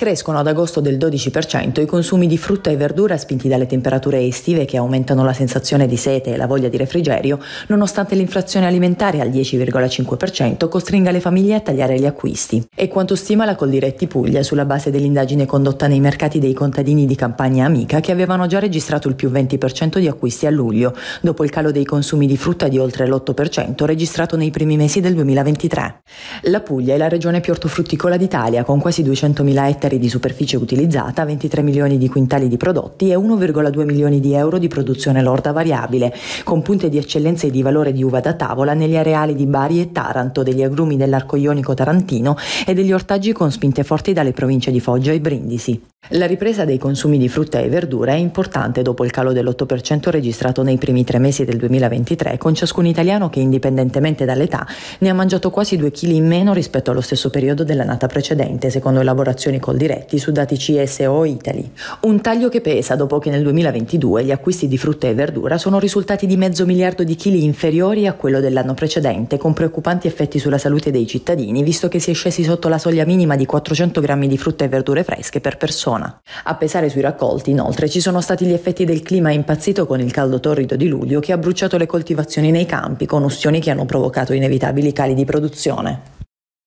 Crescono ad agosto del 12% i consumi di frutta e verdura spinti dalle temperature estive che aumentano la sensazione di sete e la voglia di refrigerio, nonostante l'inflazione alimentare al 10,5% costringa le famiglie a tagliare gli acquisti. È quanto stima la Coldiretti Puglia sulla base dell'indagine condotta nei mercati dei contadini di campagna amica che avevano già registrato il più 20% di acquisti a luglio, dopo il calo dei consumi di frutta di oltre l'8% registrato nei primi mesi del 2023. La Puglia è la regione più ortofrutticola d'Italia, con quasi 200.000 ettari ettari di superficie utilizzata, 23 milioni di quintali di prodotti e 1,2 milioni di euro di produzione lorda variabile, con punte di eccellenza e di valore di uva da tavola negli areali di Bari e Taranto, degli agrumi dell'arco ionico tarantino e degli ortaggi con spinte forti dalle province di Foggia e Brindisi. La ripresa dei consumi di frutta e verdura è importante dopo il calo dell'8% registrato nei primi tre mesi del 2023, con ciascun italiano che indipendentemente dall'età ne ha mangiato quasi 2 kg in meno rispetto allo stesso periodo dell'annata precedente, secondo elaborazioni col diretti su dati CSO Italy. Un taglio che pesa dopo che nel 2022 gli acquisti di frutta e verdura sono risultati di mezzo miliardo di chili inferiori a quello dell'anno precedente, con preoccupanti effetti sulla salute dei cittadini, visto che si è scesi sotto la soglia minima di 400 grammi di frutta e verdure fresche per persona persona. A pesare sui raccolti, inoltre, ci sono stati gli effetti del clima impazzito con il caldo torrido di luglio che ha bruciato le coltivazioni nei campi, con ustioni che hanno provocato inevitabili cali di produzione.